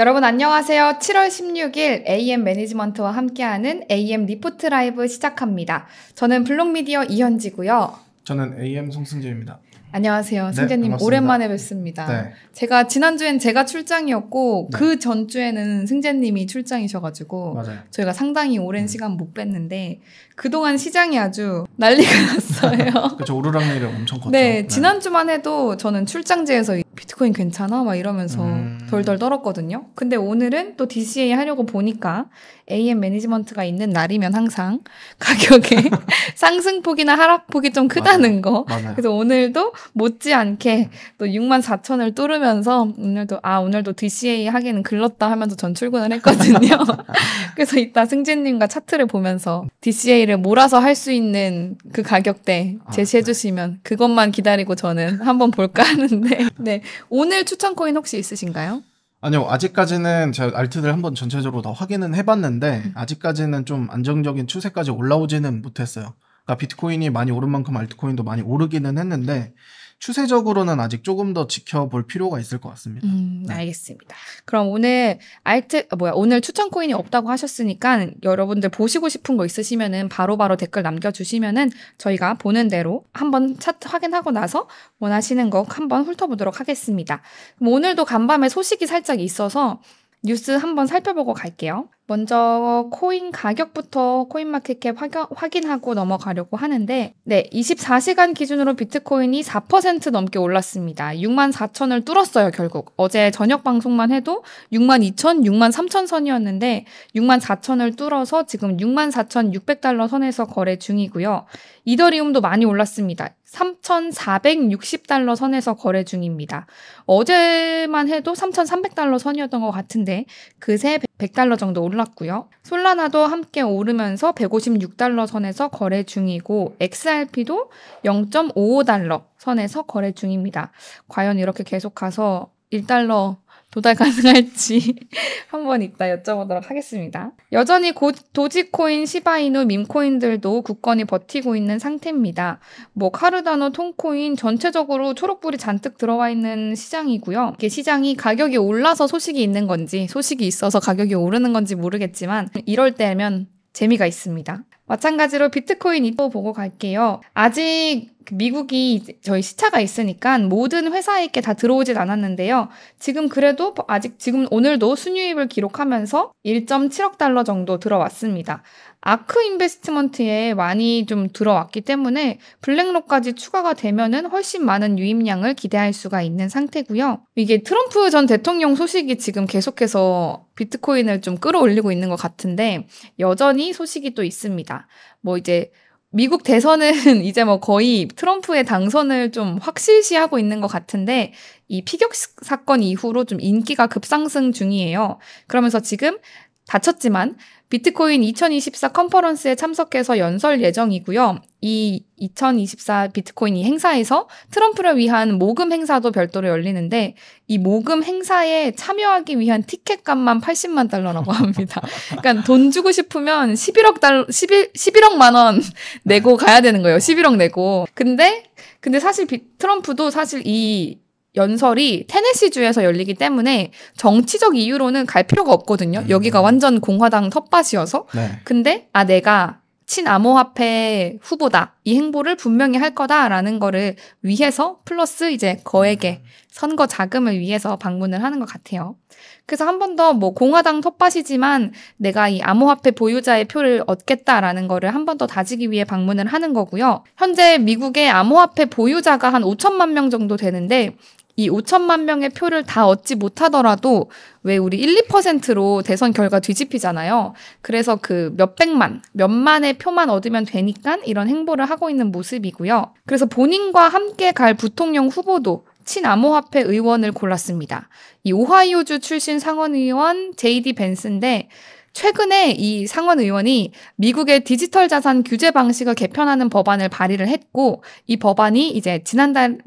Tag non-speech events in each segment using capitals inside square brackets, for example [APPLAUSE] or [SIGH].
여러분 안녕하세요. 7월 16일 AM 매니지먼트와 함께하는 AM 리포트 라이브 시작합니다. 저는 블록미디어 이현지고요. 저는 AM 송승재입니다. 안녕하세요. 네, 승재님 네, 오랜만에 뵙습니다. 네. 제가 지난주엔 제가 출장이었고 네. 그 전주에는 승재님이 출장이셔가지고 맞아요. 저희가 상당히 오랜 음. 시간 못 뵀는데 그동안 시장이 아주 [LAUGHS] 난리가 났어요. [LAUGHS] 그렇죠. 오르락내리락 엄청 컸죠. 네, 네. 지난주만 해도 저는 출장지에서 비트코인 괜찮아? 막 이러면서 음. 덜덜 떨었거든요. 근데 오늘은 또 DCA 하려고 보니까 AM 매니지먼트가 있는 날이면 항상 [LAUGHS] 가격의 상승폭이나 하락폭이 좀 크다는 맞아요. 거. 맞아요. 그래서 오늘도 못지않게 또 6만 4천을 뚫으면서 오늘도 아 오늘도 DCA 하기는 글렀다 하면서 전 출근을 했거든요. [LAUGHS] 그래서 이따 승진님과 차트를 보면서 DCA를 몰아서 할 수 있는 그 가격대 아, 제시해 주시면 네. 그것만 기다리고 저는 한번 볼까 하는데 [LAUGHS] 네 오늘 추천 코인 혹시 있으신가요? 아니요 아직까지는 제가 알트를 한번 전체적으로 다 확인은 해봤는데 음. 아직까지는 좀 안정적인 추세까지 올라오지는 못했어요. 그러니까 비트코인이 많이 오른 만큼 알트코인도 많이 오르기는 했는데 추세적으로는 아직 조금 더 지켜볼 필요가 있을 것 같습니다. 음, 네. 알겠습니다. 그럼 오늘 알트 아, 뭐야 오늘 추천 코인이 없다고 하셨으니까 여러분들 보시고 싶은 거 있으시면은 바로바로 바로 댓글 남겨주시면은 저희가 보는 대로 한번 차트 확인하고 나서 원하시는 거 한번 훑어보도록 하겠습니다. 그럼 오늘도 간밤에 소식이 살짝 있어서 뉴스 한번 살펴보고 갈게요. 먼저 코인 가격부터 코인마켓캡 확인하고 넘어가려고 하는데, 네, 24시간 기준으로 비트코인이 4% 넘게 올랐습니다. 6만 4천을 뚫었어요, 결국. 어제 저녁 방송만 해도 6만 2천, 6만 3천 선이었는데, 6만 4천을 뚫어서 지금 6만 4,600달러 선에서 거래 중이고요. 이더리움도 많이 올랐습니다. 3,460달러 선에서 거래 중입니다. 어제만 해도 3,300달러 선이었던 것 같은데, 그새 100달러 정도 올랐고요. 솔라나도 함께 오르면서 156달러 선에서 거래 중이고 XRP도 0.55달러 선에서 거래 중입니다. 과연 이렇게 계속 가서 1달러 도달 가능할지 [LAUGHS] 한번 이따 여쭤보도록 하겠습니다. 여전히 고, 도지코인, 시바이누, 밈코인들도 국권이 버티고 있는 상태입니다. 뭐 카르다노, 톤코인 전체적으로 초록불이 잔뜩 들어와 있는 시장이고요. 이게 시장이 가격이 올라서 소식이 있는 건지 소식이 있어서 가격이 오르는 건지 모르겠지만 이럴 때면 재미가 있습니다. 마찬가지로 비트코인 이도 보고 갈게요. 아직 미국이 저희 시차가 있으니까 모든 회사에게 다 들어오진 않았는데요. 지금 그래도 아직 지금 오늘도 순유입을 기록하면서 1.7억 달러 정도 들어왔습니다. 아크 인베스트먼트에 많이 좀 들어왔기 때문에 블랙록까지 추가가 되면은 훨씬 많은 유입량을 기대할 수가 있는 상태고요. 이게 트럼프 전 대통령 소식이 지금 계속해서 비트코인을 좀 끌어올리고 있는 것 같은데 여전히 소식이 또 있습니다. 뭐 이제 미국 대선은 [LAUGHS] 이제 뭐 거의 트럼프의 당선을 좀 확실시하고 있는 것 같은데 이 피격 사건 이후로 좀 인기가 급상승 중이에요. 그러면서 지금 다쳤지만 비트코인 2024 컨퍼런스에 참석해서 연설 예정이고요. 이 2024 비트코인 이 행사에서 트럼프를 위한 모금 행사도 별도로 열리는데 이 모금 행사에 참여하기 위한 티켓값만 80만 달러라고 [LAUGHS] 합니다. 그러니까 돈 주고 싶으면 11억 달러 11 11억만 원 내고 가야 되는 거예요. 11억 내고. 근데 근데 사실 비, 트럼프도 사실 이 연설이 테네시주에서 열리기 때문에 정치적 이유로는 갈 필요가 없거든요. 음. 여기가 완전 공화당 텃밭이어서. 네. 근데 아 내가 친암호화폐 후보다 이 행보를 분명히 할 거다라는 거를 위해서 플러스 이제 거액의 음. 선거 자금을 위해서 방문을 하는 것 같아요. 그래서 한 번 더 뭐 공화당 텃밭이지만 내가 이 암호화폐 보유자의 표를 얻겠다라는 거를 한 번 더 다지기 위해 방문을 하는 거고요. 현재 미국의 암호화폐 보유자가 한 5천만 명 정도 되는데 이 5천만 명의 표를 다 얻지 못하더라도 왜 우리 1, 2%로 대선 결과 뒤집히잖아요. 그래서 그 몇백만, 몇만의 표만 얻으면 되니까 이런 행보를 하고 있는 모습이고요. 그래서 본인과 함께 갈 부통령 후보도 친암호화폐 의원을 골랐습니다. 이 오하이오주 출신 상원의원 JD 벤스인데 최근에 이 상원 의원이 미국의 디지털 자산 규제 방식을 개편하는 법안을 발의를 했고 이 법안이 이제 지난달에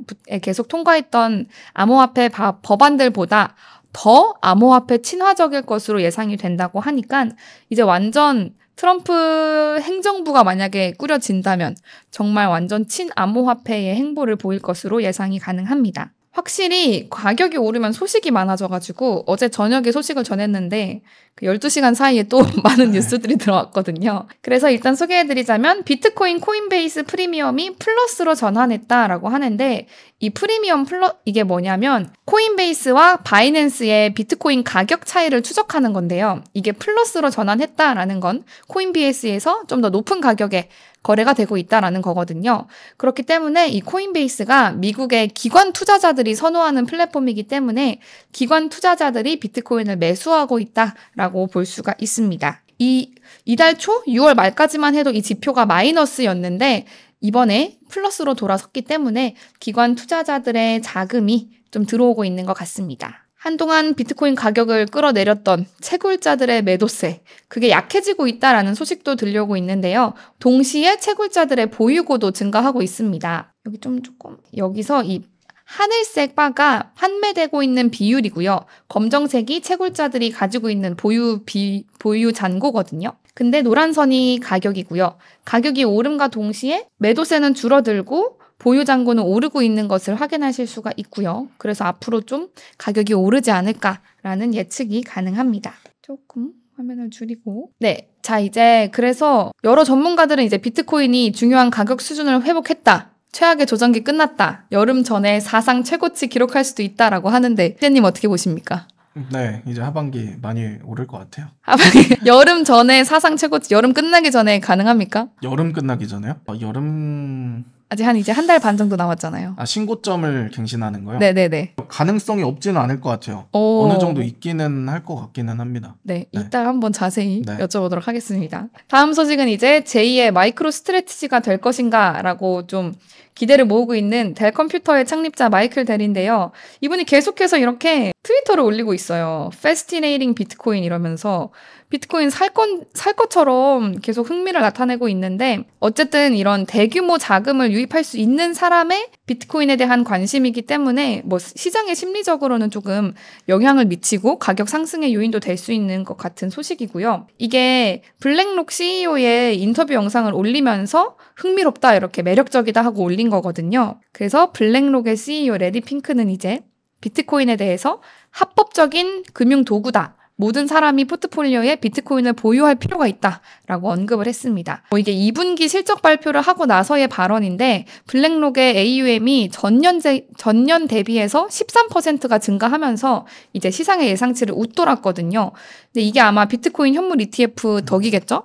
계속 통과했던 암호화폐 법안들보다 더 암호화폐 친화적일 것으로 예상이 된다고 하니까 이제 완전 트럼프 행정부가 만약에 꾸려진다면 정말 완전 친암호화폐의 행보를 보일 것으로 예상이 가능합니다. 확실히 가격이 오르면 소식이 많아져가지고 어제 저녁에 소식을 전했는데 그 12시간 사이에 또 [LAUGHS] 많은 네. 뉴스들이 들어왔거든요. 그래서 일단 소개해드리자면 비트코인 코인베이스 프리미엄이 플러스로 전환했다라고 하는데 이 프리미엄 플러 이게 뭐냐면 코인베이스와 바이낸스의 비트코인 가격 차이를 추적하는 건데요. 이게 플러스로 전환했다라는 건 코인베이스에서 좀 더 높은 가격에 거래가 되고 있다라는 거거든요. 그렇기 때문에 이 코인베이스가 미국의 기관 투자자들이 선호하는 플랫폼이기 때문에 기관 투자자들이 비트코인을 매수하고 있다라고 볼 수가 있습니다. 이 이달 초 6월 말까지만 해도 이 지표가 마이너스였는데 이번에 플러스로 돌아섰기 때문에 기관 투자자들의 자금이 좀 들어오고 있는 것 같습니다. 한동안 비트코인 가격을 끌어내렸던 채굴자들의 매도세, 그게 약해지고 있다라는 소식도 들려오고 있는데요. 동시에 채굴자들의 보유고도 증가하고 있습니다. 여기 좀 조금, 여기서 이 하늘색 바가 판매되고 있는 비율이고요. 검정색이 채굴자들이 가지고 있는 보유 비, 보유 잔고거든요. 근데 노란 선이 가격이고요. 가격이 오름과 동시에 매도세는 줄어들고 보유 잔고는 오르고 있는 것을 확인하실 수가 있고요. 그래서 앞으로 좀 가격이 오르지 않을까라는 예측이 가능합니다. 조금 화면을 줄이고 네. 자, 이제 그래서 여러 전문가들은 이제 비트코인이 중요한 가격 수준을 회복했다. 최악의 조정기 끝났다. 여름 전에 사상 최고치 기록할 수도 있다라고 하는데 쌤님 어떻게 보십니까? 네, 이제 하반기 많이 오를 것 같아요. 하반기 [LAUGHS] 여름 전에 사상 최고치 여름 끝나기 전에 가능합니까? 여름 끝나기 전에요? 어, 여름 아직 한 이제 한 달 반 정도 남았잖아요. 아 신고점을 갱신하는 거요? 네네네. 가능성이 없지는 않을 것 같아요. 오. 어느 정도 있기는 할 것 같기는 합니다. 네, 네, 이따 한번 자세히 네. 여쭤보도록 하겠습니다. 다음 소식은 이제 제2의 마이크로 스트레티지가 될 것인가라고 좀 기대를 모으고 있는 델 컴퓨터의 창립자 마이클 델인데요. 이분이 계속해서 이렇게 트위터를 올리고 있어요. f a s c i n a t i n 이러면서 비트코인 살, 건, 살 것처럼 계속 흥미를 나타내고 있는데 어쨌든 이런 대규모 자금을 유입할 수 있는 사람의 비트코인에 대한 관심이기 때문에 뭐시장의 심리적으로는 조금 영향을 미치고 가격 상승의 요인도 될 수 있는 것 같은 소식이고요. 이게 블랙록 CEO의 인터뷰 영상을 올리면서 흥미롭다 이렇게 매력적이다 하고 올린 거거든요. 그래서 블랙록의 CEO 레디 핑크는 이제 비트코인에 대해서 합법적인 금융 도구다. 모든 사람이 포트폴리오에 비트코인을 보유할 필요가 있다라고 언급을 했습니다. 뭐 이게 2분기 실적 발표를 하고 나서의 발언인데 블랙록의 AUM이 전년 제, 전년 대비해서 13%가 증가하면서 이제 시장의 예상치를 웃돌았거든요. 근데 이게 아마 비트코인 현물 ETF 덕이겠죠?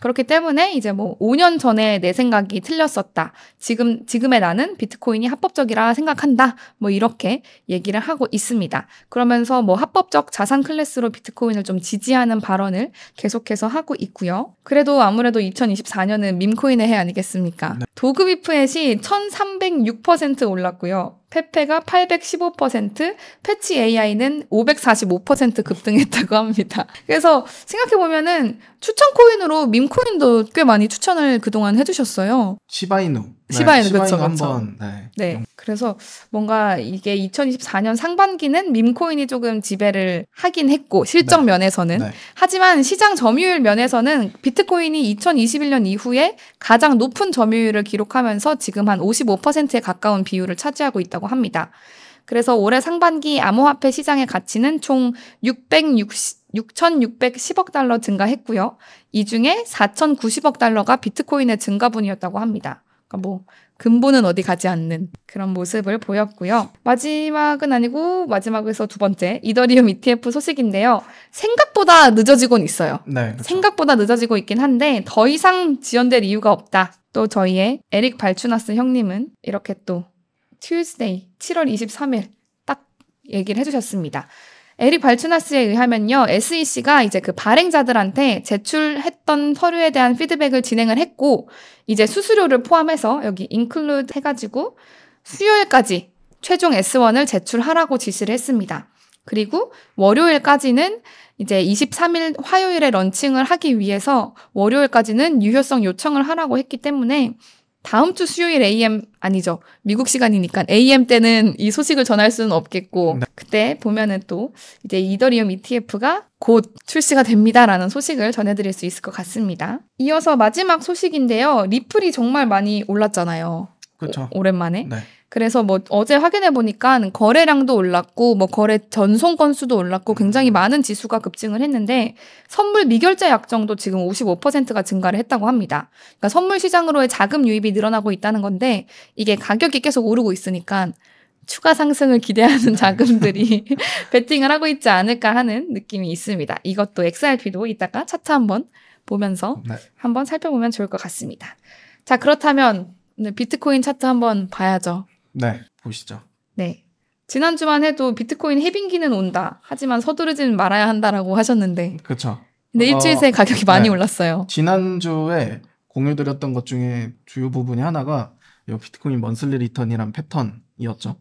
그렇기 때문에 이제 뭐 5년 전에 내 생각이 틀렸었다. 지금 지금의 나는 비트코인이 합법적이라 생각한다. 뭐 이렇게 얘기를 하고 있습니다. 그러면서 뭐 합법적 자산 클래스로 비트코인을 좀 지지하는 발언을 계속해서 하고 있고요. 그래도 아무래도 2024년은 밈코인의 해 아니겠습니까? 네. 도그비프엣이 1306% 올랐고요. 페페가 815%, 패치 AI는 545% 급등했다고 합니다. 그래서 생각해보면은 추천 코인으로 밈코인도 꽤 많이 추천을 그동안 해주셨어요. 시바이누. 네, 시바이는 그쵸, 그쵸. 네. 네. 그래서 뭔가 이게 2024년 상반기는 밈코인이 조금 지배를 하긴 했고 실적 네. 면에서는 네. 하지만 시장 점유율 면에서는 비트코인이 2021년 이후에 가장 높은 점유율을 기록하면서 지금 한 55%에 가까운 비율을 차지하고 있다고 합니다. 그래서 올해 상반기 암호화폐 시장의 가치는 총 660, 6,610억 달러 증가했고요. 이 중에 4,090억 달러가 비트코인의 증가분이었다고 합니다. 그러니까 뭐 근본은 어디 가지 않는 그런 모습을 보였고요. 마지막은 아니고 마지막에서 두 번째 이더리움 ETF 소식인데요. 생각보다 늦어지곤 있어요. 네, 그렇죠. 생각보다 늦어지고 있긴 한데 더 이상 지연될 이유가 없다. 또 저희의 에릭 발추나스 형님은 이렇게 또 튜스데이 7월 23일 딱 얘기를 해주셨습니다. 에릭 발츠나스에 의하면요, SEC가 이제 그 발행자들한테 제출했던 서류에 대한 피드백을 진행을 했고, 이제 수수료를 포함해서 여기 include 해가지고 수요일까지 최종 S1을 제출하라고 지시를 했습니다. 그리고 월요일까지는 이제 23일 화요일에 런칭을 하기 위해서 월요일까지는 유효성 요청을 하라고 했기 때문에 다음 주 수요일 AM 아니죠. 미국 시간이니까 AM 때는 이 소식을 전할 수는 없겠고 네. 그때 보면은 또 이제 이더리움 ETF가 곧 출시가 됩니다라는 소식을 전해드릴 수 있을 것 같습니다. 이어서 마지막 소식인데요. 리플이 정말 많이 올랐잖아요. 그렇죠. 오랜만에. 네. 그래서 뭐 어제 확인해 보니까 거래량도 올랐고 뭐 거래 전송 건수도 올랐고 굉장히 많은 지수가 급증을 했는데 선물 미결제 약정도 지금 55%가 증가를 했다고 합니다. 그러니까 선물 시장으로의 자금 유입이 늘어나고 있다는 건데 이게 가격이 계속 오르고 있으니까 추가 상승을 기대하는 네. 자금들이 [LAUGHS] 베팅을 하고 있지 않을까 하는 느낌이 있습니다. 이것도 XRP도 이따가 차트 한번 보면서 네. 한번 살펴보면 좋을 것 같습니다. 자, 그렇다면 비트코인 차트 한번 봐야죠. 네, 보시죠. 네. 지난주만 해도 비트코인 해빙기는 온다. 하지만 서두르지는 말아야 한다라고 하셨는데. 그렇죠. 근데 어, 일주일 새 어, 가격이 많이 네. 올랐어요. 지난주에 공유드렸던 것 중에 주요 부분이 하나가 이 비트코인 먼슬리 리턴이란 패턴이었죠.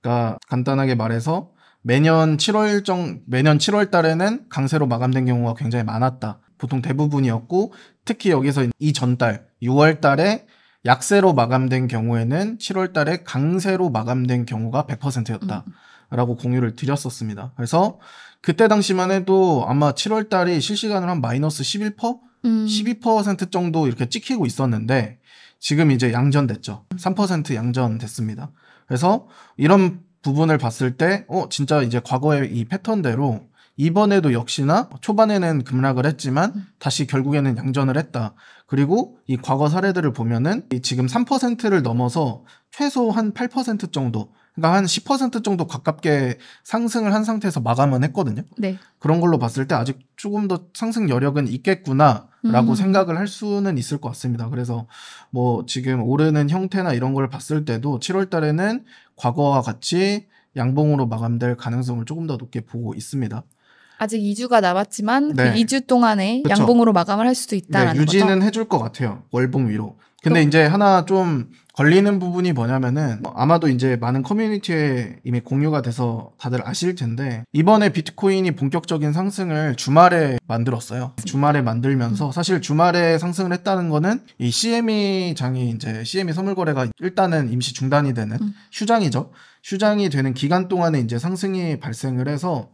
그러니까 간단하게 말해서 매년 7월 정 매년 7월 달에는 강세로 마감된 경우가 굉장히 많았다. 보통 대부분이었고 특히 여기서 이 전달 6월 달에 약세로 마감된 경우에는 7월 달에 강세로 마감된 경우가 100%였다라고 음. 음. 공유를 드렸었습니다. 그래서 그때 당시만 해도 아마 7월 달이 실시간으로 한 마이너스 11%? 음. 12% 정도 이렇게 찍히고 있었는데 지금 이제 양전됐죠. 3% 양전됐습니다. 그래서 이런 부분을 봤을 때, 어, 진짜 이제 과거의 이 패턴대로 이번에도 역시나 초반에는 급락을 했지만 음. 다시 결국에는 양전을 했다. 그리고 이 과거 사례들을 보면은 지금 3%를 넘어서 최소 한 8% 정도 그러니까 한 10% 정도 가깝게 상승을 한 상태에서 마감은 했거든요. 네. 그런 걸로 봤을 때 아직 조금 더 상승 여력은 있겠구나라고 음. 생각을 할 수는 있을 것 같습니다. 그래서 뭐 지금 오르는 형태나 이런 걸 봤을 때도 7월 달에는 과거와 같이 양봉으로 마감될 가능성을 조금 더 높게 보고 있습니다. 아직 2주가 남았지만 그 네. 그 2주 동안에 그쵸. 양봉으로 마감을 할 수도 네, 있다라는 네, 유지는 거죠? 해줄 것 같아요. 월봉 위로. 근데 그럼... 이제 하나 좀 걸리는 부분이 뭐냐면은 아마도 이제 많은 커뮤니티에 이미 공유가 돼서 다들 아실 텐데 이번에 비트코인이 본격적인 상승을 주말에 만들었어요. 주말에 만들면서 음. 사실 주말에 상승을 했다는 거는 이 CME 장이 이제 CME 선물거래가 일단은 임시 중단이 되는 음. 휴장이죠. 휴장이 되는 기간 동안에 이제 상승이 발생을 해서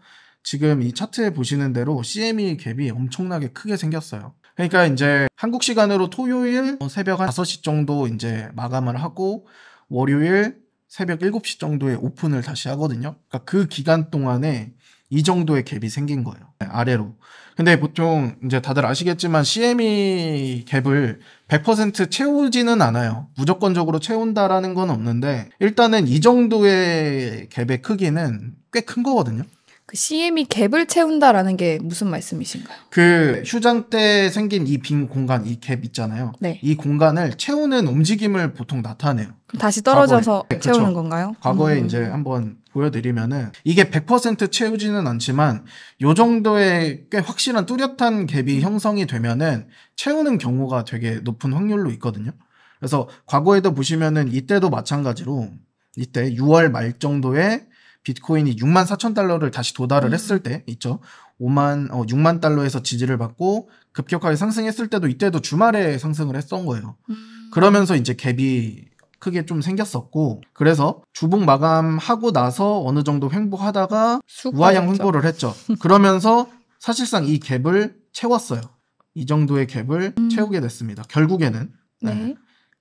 지금 이 차트에 보시는 대로 CME 갭이 엄청나게 크게 생겼어요. 그러니까 이제 한국 시간으로 토요일 새벽 한 5시 정도 이제 마감을 하고 월요일 새벽 7시 정도에 오픈을 다시 하거든요. 그러니까 그 기간 동안에 이 정도의 갭이 생긴 거예요. 네, 아래로. 근데 보통 이제 다들 아시겠지만 CME 갭을 100% 채우지는 않아요. 무조건적으로 채운다라는 건 없는데 일단은 이 정도의 갭의 크기는 꽤 큰 거거든요. 그 CM이 갭을 채운다라는 게 무슨 말씀이신가요? 그 휴전 때 생긴 이 빈 공간, 이 갭 있잖아요. 네. 이 공간을 채우는 움직임을 보통 나타내요. 다시 떨어져서 과거에. 네, 채우는 그렇 건가요? 과거에 음. 이제 한번 보여드리면은 이게 100% 채우지는 않지만 요 정도의 꽤 확실한 뚜렷한 갭이 형성이 되면은 채우는 경우가 되게 높은 확률로 있거든요. 그래서 과거에도 보시면은 이때도 마찬가지로 이때 6월 말 정도에 비트코인이 6만 4천 달러를 다시 도달을 음. 했을 때 있죠. 5만 어 6만 달러에서 지지를 받고 급격하게 상승했을 때도 이때도 주말에 상승을 했던 거예요. 음. 그러면서 이제 갭이 크게 좀 생겼었고 그래서 주봉 마감하고 나서 어느 정도 횡보하다가 우하향 횡보를 했죠. 그러면서 사실상 이 갭을 채웠어요. 이 정도의 갭을 음. 채우게 됐습니다. 결국에는 네. 네.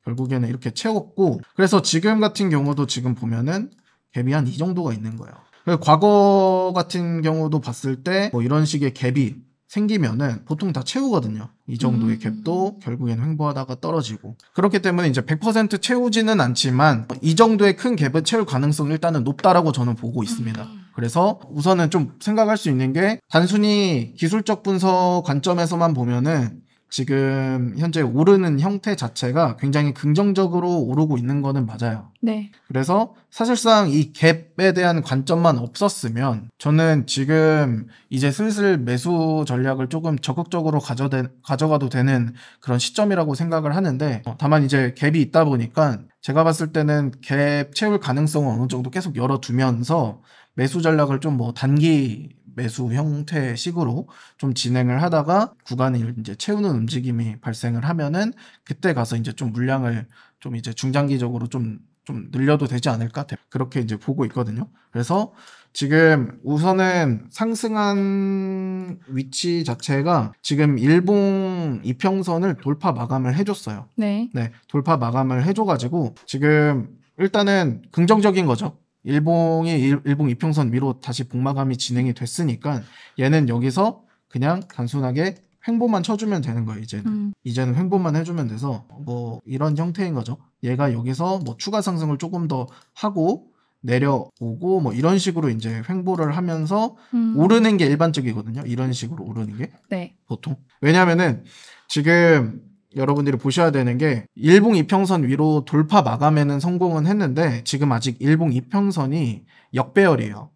결국에는 이렇게 채웠고 그래서 지금 같은 경우도 지금 보면은 갭이 한 이 정도가 있는 거예요. 과거 같은 경우도 봤을 때뭐 이런 식의 갭이 생기면은 보통 다 채우거든요. 이 정도의 음. 갭도 결국엔 횡보하다가 떨어지고 그렇기 때문에 이제 100% 채우지는 않지만 이 정도의 큰 갭을 채울 가능성 일단은 높다라고 저는 보고 있습니다. 음. 그래서 우선은 좀 생각할 수 있는 게 단순히 기술적 분석 관점에서만 보면은 지금 현재 오르는 형태 자체가 굉장히 긍정적으로 오르고 있는 거는 맞아요. 네. 그래서 사실상 이 갭에 대한 관점만 없었으면 저는 지금 이제 슬슬 매수 전략을 조금 적극적으로 가져대, 가져가도 되는 그런 시점이라고 생각을 하는데 어, 다만 이제 갭이 있다 보니까 제가 봤을 때는 갭 채울 가능성을 어느 정도 계속 열어두면서 매수 전략을 좀 뭐 단기 매수 형태식으로 좀 진행을 하다가 구간을 이제 채우는 움직임이 발생을 하면은 그때 가서 이제 좀 물량을 좀 이제 중장기적으로 좀 좀 늘려도 되지 않을까 그렇게 이제 보고 있거든요. 그래서 지금 우선은 상승한 위치 자체가 지금 일봉 이평선을 돌파 마감을 해줬어요. 네. 네, 돌파 마감을 해줘가지고 지금 일단은 긍정적인 거죠. 일봉이 일봉 이평선 위로 다시 복마감이 진행이 됐으니까 얘는 여기서 그냥 단순하게 횡보만 쳐주면 되는 거예요 이제는 음. 이제는 횡보만 해주면 돼서 뭐 이런 형태인 거죠 얘가 여기서 뭐 추가 상승을 조금 더 하고 내려오고 뭐 이런 식으로 이제 횡보를 하면서 음. 오르는 게 일반적이거든요 이런 식으로 오르는 게 네. 보통 왜냐면은 지금 여러분들이 보셔야 되는 게 일봉 이평선 위로 돌파 마감에는 성공은 했는데 지금 아직 일봉 이평선이 역배열이에요.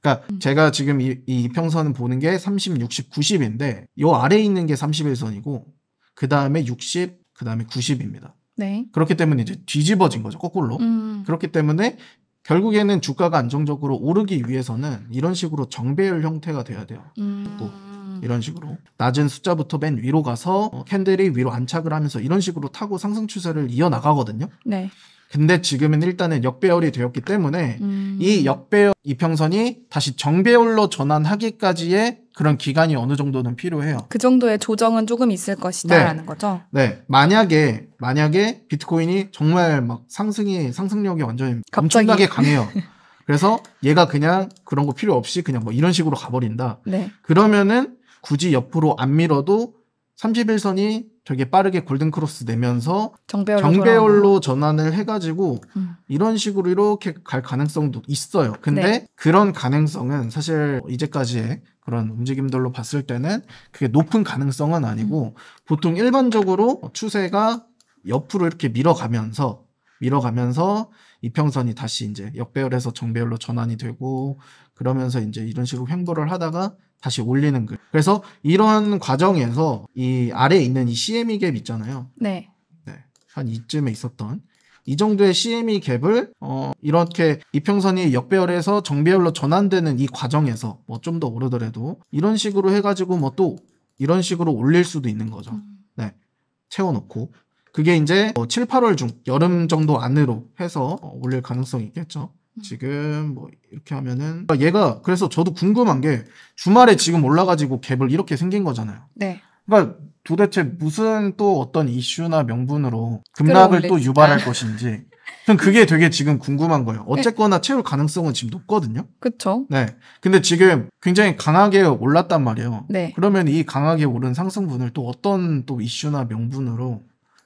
그러니까 음. 제가 지금 이, 이평선 보는 게 30, 60, 90인데 요 아래에 있는 게 31선이고 그 다음에 60, 그 다음에 90입니다. 네. 그렇기 때문에 이제 뒤집어진 거죠 거꾸로. 음. 그렇기 때문에 결국에는 주가가 안정적으로 오르기 위해서는 이런 식으로 정배열 형태가 돼야 돼요. 음. 뭐 음. 이런 식으로 낮은 숫자부터 맨 위로 가서 어, 캔들이 위로 안착을 하면서 이런 식으로 타고 상승 추세를 이어나가거든요. 네. 근데 지금은 일단은 역배열이 되었기 때문에 음. 이 역배열 이평선이 다시 정배열로 전환하기까지의 그런 기간이 어느 정도는 필요해요. 그 정도의 조정은 조금 있을 것이다라는 네. 거죠. 네. 만약에 만약에 비트코인이 정말 막 상승이 상승력이 완전히 갑자기. 엄청나게 강해요. [LAUGHS] 그래서 얘가 그냥 그런 거 필요 없이 그냥 뭐 이런 식으로 가버린다. 네. 그러면은 굳이 옆으로 안 밀어도 31선이 되게 빠르게 골든 크로스 내면서 정배열로, 정배열로 전환을 해가지고 음. 이런 식으로 이렇게 갈 가능성도 있어요. 근데 네. 그런 가능성은 사실 이제까지의 그런 움직임들로 봤을 때는 그게 높은 가능성은 아니고 음. 보통 일반적으로 추세가 옆으로 이렇게 밀어가면서 밀어가면서 이평선이 다시 이제 역배열에서 정배열로 전환이 되고 그러면서 이제 이런 식으로 횡보를 하다가 다시 올리는 글. 그래서 이런 과정에서 이 아래에 있는 이 CME 갭 있잖아요. 네. 네. 한 이쯤에 있었던 이 정도의 CME 갭을 어 이렇게 이평선이 역배열에서 정배열로 전환되는 이 과정에서 뭐 좀 더 오르더라도 이런 식으로 해가지고 뭐 또 이런 식으로 올릴 수도 있는 거죠. 음. 네. 채워놓고 그게 이제 뭐 7, 8월 중 여름 정도 안으로 해서 어, 올릴 가능성이 있겠죠. 지금 뭐 이렇게 하면은 그러니까 얘가 그래서 저도 궁금한 게 주말에 지금 올라가지고 갭을 이렇게 생긴 거잖아요. 네. 그러니까 도대체 무슨 또 어떤 이슈나 명분으로 급락을 또 유발할 [LAUGHS] 것인지. 전 그게 되게 지금 궁금한 거예요. 네. 어쨌거나 채울 가능성은 지금 높거든요. 그렇죠. 네. 근데 지금 굉장히 강하게 올랐단 말이에요. 네. 그러면 이 강하게 오른 상승분을 또 어떤 또 이슈나 명분으로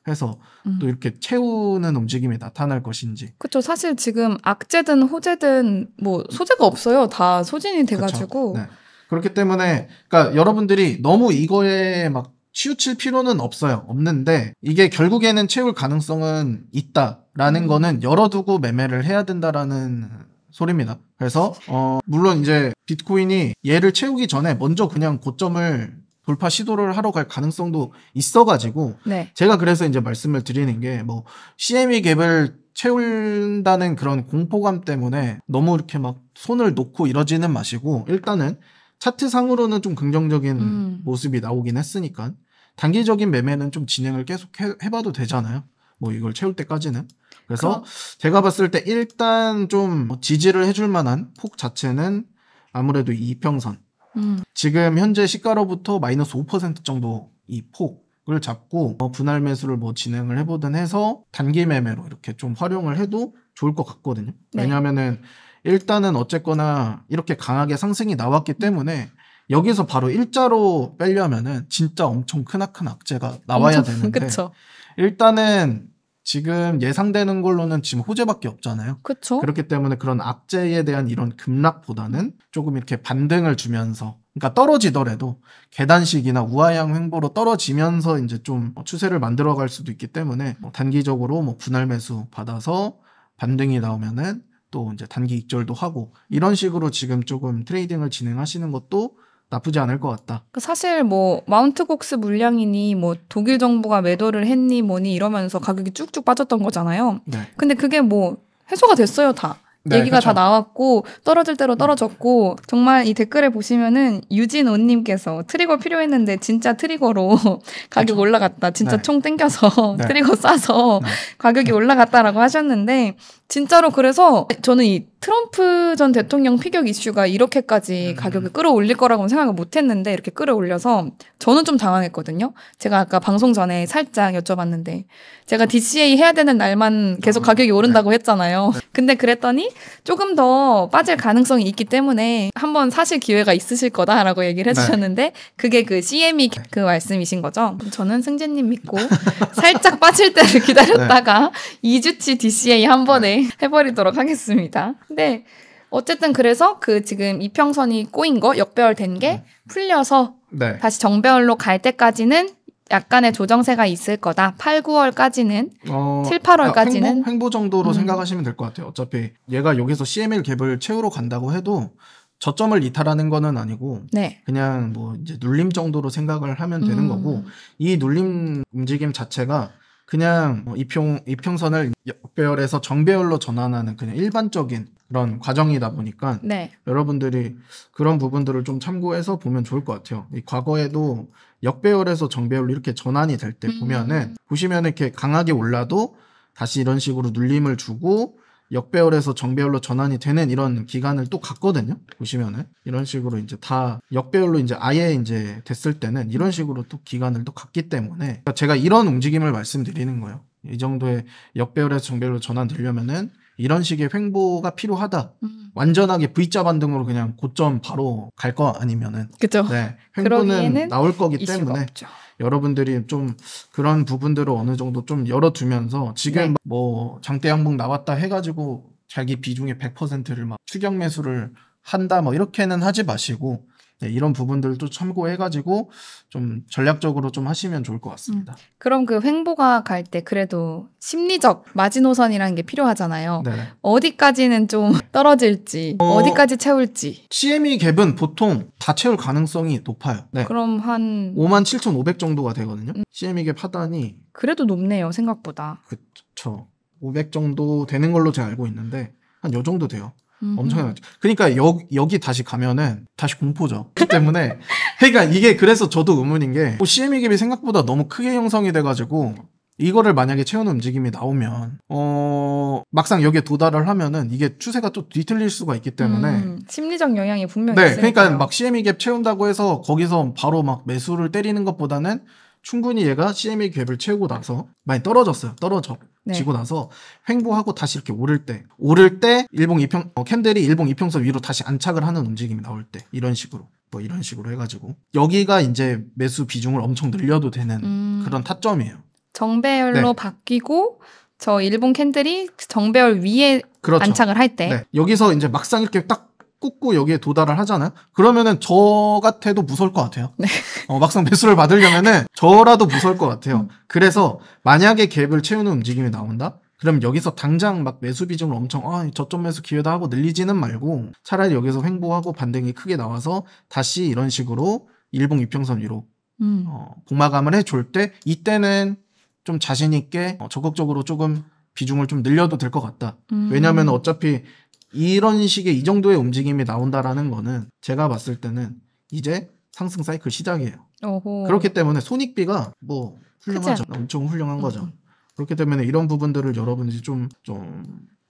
해서 음. 또 이렇게 채우는 움직임이 나타날 것인지. 그렇죠. 사실 지금 악재든 호재든 뭐 소재가 없어요. 다 소진이 돼가지고. 네. 그렇기 때문에 그러니까 여러분들이 너무 이거에 막 치우칠 필요는 없어요. 없는데 이게 결국에는 채울 가능성은 있다라는 음. 거는 열어두고 매매를 해야 된다라는 소리입니다. 그래서 어 물론 이제 비트코인이 얘를 채우기 전에 먼저 그냥 고점을 돌파 시도를 하러 갈 가능성도 있어가지고 네. 제가 그래서 이제 말씀을 드리는 게 뭐 CME 갭을 채운다는 그런 공포감 때문에 너무 이렇게 막 손을 놓고 이러지는 마시고 일단은 차트상으로는 좀 긍정적인 음. 모습이 나오긴 했으니까 단기적인 매매는 좀 진행을 계속 해, 해봐도 되잖아요. 뭐 이걸 채울 때까지는. 그래서 그럼? 제가 봤을 때 일단 좀 지지를 해줄 만한 폭 자체는 아무래도 이평선 음. 지금 현재 시가로부터 마이너스 5% 정도 이 폭을 잡고 뭐 분할 매수를 뭐 진행을 해보든 해서 단기 매매로 이렇게 좀 활용을 해도 좋을 것 같거든요. 네. 왜냐하면은 일단은 어쨌거나 이렇게 강하게 상승이 나왔기 때문에 여기서 바로 일자로 빼려면은 진짜 엄청 크나큰 악재가 나와야 엄청, 되는데 [LAUGHS] 그쵸. 일단은 지금 예상되는 걸로는 지금 호재밖에 없잖아요. 그렇죠. 그렇기 때문에 그런 악재에 대한 이런 급락보다는 조금 이렇게 반등을 주면서 그러니까 떨어지더라도 계단식이나 우아향 횡보로 떨어지면서 이제 좀 뭐 추세를 만들어 갈 수도 있기 때문에 뭐 단기적으로 뭐 분할 매수 받아서 반등이 나오면은 또 이제 단기 익절도 하고 이런 식으로 지금 조금 트레이딩을 진행하시는 것도 나쁘지 않을 것 같다. 그 사실 뭐 마운트 곡스 물량이니 뭐 독일 정부가 매도를 했니 뭐니 이러면서 가격이 쭉쭉 빠졌던 거잖아요. 네. 근데 그게 뭐 해소가 됐어요 다. 네, 얘기가 그렇다 나왔고 떨어질 대로 떨어졌고 정말 이 댓글에 보시면은 유진오님께서 트리거 필요했는데 진짜 트리거로 [LAUGHS] 가격 아, 올라갔다 진짜 네. 총 땡겨서 네. [LAUGHS] 트리거 싸서 네. 가격이 올라갔다라고 하셨는데 진짜로 그래서 저는 이 트럼프 전 대통령 피격 이슈가 이렇게까지 음. 가격을 끌어올릴 거라고는 생각을 못 했는데 이렇게 끌어올려서 저는 좀 당황했거든요. 제가 아까 방송 전에 살짝 여쭤봤는데 제가 DCA 해야 되는 날만 계속 가격이 오른다고 네. 했잖아요. 네. 근데 그랬더니 조금 더 빠질 가능성이 있기 때문에 한번 사실 기회가 있으실 거다라고 얘기를 네. 해주셨는데 그게 그 CME 그 말씀이신 거죠. 저는 승재님 믿고 [LAUGHS] 살짝 빠질 때를 기다렸다가 2주치 DCA 한 번에 [LAUGHS] 해버리도록 하겠습니다. 근데 어쨌든 그래서 그 지금 이평선이 꼬인 거 역배열된 게 네. 풀려서 네. 다시 정배열로 갈 때까지는 약간의 조정세가 있을 거다. 8, 9월까지는 어, 7, 8월까지는 아, 횡보? 횡보, 정도로 음. 생각하시면 될 것 같아요. 어차피 얘가 여기서 CML 갭을 채우러 간다고 해도 저점을 이탈하는 거는 아니고 네. 그냥 뭐 이제 눌림 정도로 생각을 하면 되는 음. 거고 이 눌림 움직임 자체가 그냥 뭐 이평 이평선을 역배열에서 정배열로 전환하는 그냥 일반적인 그런 과정이다 보니까 네. 여러분들이 그런 부분들을 좀 참고해서 보면 좋을 것 같아요. 이 과거에도 역배열에서 정배열로 이렇게 전환이 될때 음. 보면은 보시면 이렇게 강하게 올라도 다시 이런 식으로 눌림을 주고 역배열에서 정배열로 전환이 되는 이런 기간을 또 갔거든요. 보시면은 이런 식으로 이제 다 역배열로 이제 아예 이제 됐을 때는 이런 식으로 또 기간을 또 갔기 때문에 그러니까 제가 이런 움직임을 말씀드리는 거예요. 이 정도의 역배열에서 정배열로 전환되려면은 이런 식의 횡보가 필요하다. 음. 완전하게 V자 반등으로 그냥 고점 바로 갈 거 아니면은 그죠. 네, 횡보는 나올 거기 때문에 없죠. 여러분들이 좀 그런 부분들을 어느 정도 좀 열어두면서 지금 네. 뭐 장대 양봉 나왔다 해가지고 자기 비중의 100%를 막 추격 매수를 한다 뭐 이렇게는 하지 마시고 네, 이런 부분들도 참고해가지고 좀 전략적으로 좀 하시면 좋을 것 같습니다. 음. 그럼 그 횡보가 갈 때 그래도 심리적 마지노선이라는 게 필요하잖아요. 네 어디까지는 좀 [LAUGHS] 떨어질지, 어, 디까지 채울지. CME 갭은 보통 다 채울 가능성이 높아요. 네. 그럼 한57,500 정도가 되거든요. 음. CME 갭 하단이 그래도 높네요, 생각보다. 그렇죠. 500 정도 되는 걸로 제가 알고 있는데 한요 정도 돼요. 음. 엄청나죠 그러니까 여, 여기 다시 가면은 다시 공포죠. 그렇기 때문에 [LAUGHS] 그러니까 이게 그래서 저도 의문인 게뭐 CME 갭이 생각보다 너무 크게 형성이 돼가지고 이거를 만약에 채운 움직임이 나오면 어 막상 여기에 도달을 하면은 이게 추세가 또 뒤틀릴 수가 있기 때문에 음, 심리적 영향이 분명히 네, 있으니까 그러니까 막 CME 갭 채운다고 해서 거기서 바로 막 매수를 때리는 것보다는 충분히 얘가 c m e 갭을 채우고 나서 많이 떨어졌어요. 떨어져. 네. 지고 나서 횡보하고 다시 이렇게 오를 때 오를 때 일봉 이평 어, 캔들이 일봉 이평선 위로 다시 안착을 하는 움직임이 나올 때 이런 식으로 뭐 이런 식으로 해가지고 여기가 이제 매수 비중을 엄청 늘려도 되는 음... 그런 타점이에요. 정배열로 네. 바뀌고 저 일본 캔들이 정배열 위에 그렇죠. 안착을 할 때. 네. 여기서 이제 막상 이렇게 딱 꾹꾹 여기에 도달을 하잖아요. 그러면은 저 같아도 무서울 것 같아요. 네. 어, 막상 매수를 받으려면은 저라도 무서울 것 같아요. 음. 그래서 만약에 갭을 채우는 움직임이 나온다. 그럼 여기서 당장 막 매수 비중을 엄청 아 저점 매수 기회다 하고 늘리지는 말고 차라리 여기서 횡보하고 반등이 크게 나와서 다시 이런 식으로 일봉 이평선 위로 음. 어, 복마감을 해줄 때 이때는 좀 자신 있게 어, 적극적으로 조금 비중을 좀 늘려도 될 것 같다. 음. 왜냐하면 어차피 이런 식의 이 정도의 움직임이 나온다라는 거는 제가 봤을 때는 이제 상승 사이클 시작이에요. 오호. 그렇기 때문에 손익비가 뭐 훌륭하죠. 엄청 훌륭한 음, 거죠. 음 그렇기 때문에 이런 부분들을 여러분들이 좀, 좀,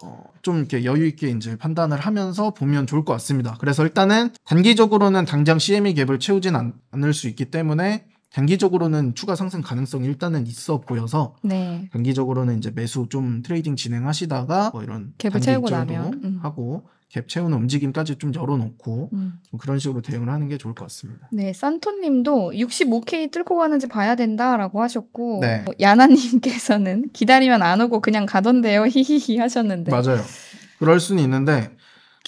어, 좀 이렇게 여유있게 이제 판단을 하면서 보면 좋을 것 같습니다. 그래서 일단은 단기적으로는 당장 CME 갭을 채우진 않, 않을 수 있기 때문에 단기적으로는 추가 상승 가능성이 일단은 있어 보여서 네. 단기적으로는 이제 매수 좀 트레이딩 진행하시다가 뭐 이런 갭을 채우고 나면 음. 하고 갭 채우는 움직임까지 좀 열어놓고 음. 좀 그런 식으로 대응을 하는 게 좋을 것 같습니다. 네, 산토님도 65K 뚫고 가는지 봐야 된다라고 하셨고 네. 어, 야나님께서는 [LAUGHS] 기다리면 안 오고 그냥 가던데요 [LAUGHS] 히히히 하셨는데 맞아요. 그럴 수는 있는데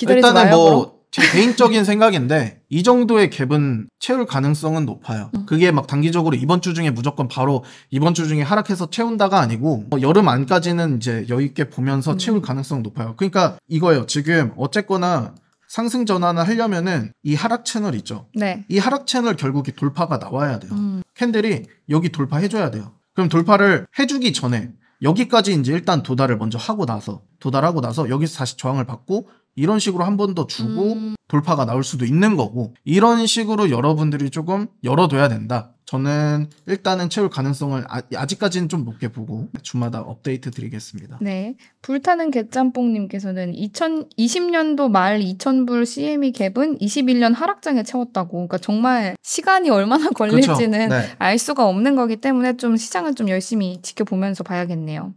일단은 뭐 마요, 뭐 그럼? 제 개인적인 생각인데 이 정도의 갭은 채울 가능성은 높아요. 음. 그게 막 단기적으로 이번 주 중에 무조건 바로 이번 주 중에 하락해서 채운다가 아니고 뭐 여름 안까지는 이제 여유 있게 보면서 음. 채울 가능성 높아요. 그러니까 이거예요. 지금 어쨌거나 상승 전환을 하려면은 이 하락 채널 있죠. 네. 이 하락 채널 결국에 돌파가 나와야 돼요. 음. 캔들이 여기 돌파해줘야 돼요. 그럼 돌파를 해주기 전에 여기까지 이제 일단 도달을 먼저 하고 나서 도달하고 나서 여기서 다시 저항을 받고 이런 식으로 한 번 더 주고 음. 돌파가 나올 수도 있는 거고 이런 식으로 여러분들이 조금 열어둬야 된다. 저는 일단은 채울 가능성을 아, 직까지는좀 높게 보고 주마다 업데이트 드리겠습니다. 네. 불타는 개짬뽕님께서는 2020년도 말 2,000불 CME 갭은 21년 하락장에 채웠다고. 그러니까 정말 시간이 얼마나 걸릴지는 그렇죠. 네. 알 수가 없는 거기 때문에 좀 시장을 좀 열심히 지켜보면서 봐야겠네요.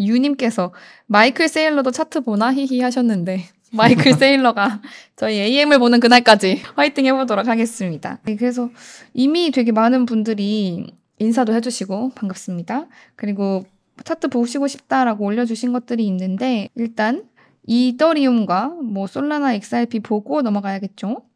유님께서 마이클 세일러도 차트 보나 히히 하셨는데 마이클 세일러가 저희 AM을 보는 그날까지 화이팅 해보도록 하겠습니다. 네, 그래서 이미 되게 많은 분들이 인사도 해주시고 반갑습니다. 그리고 차트 보시고 싶다라고 올려주신 것들이 있는데 일단 이더리움과 뭐 솔라나 XRP 보고 넘어가야겠죠.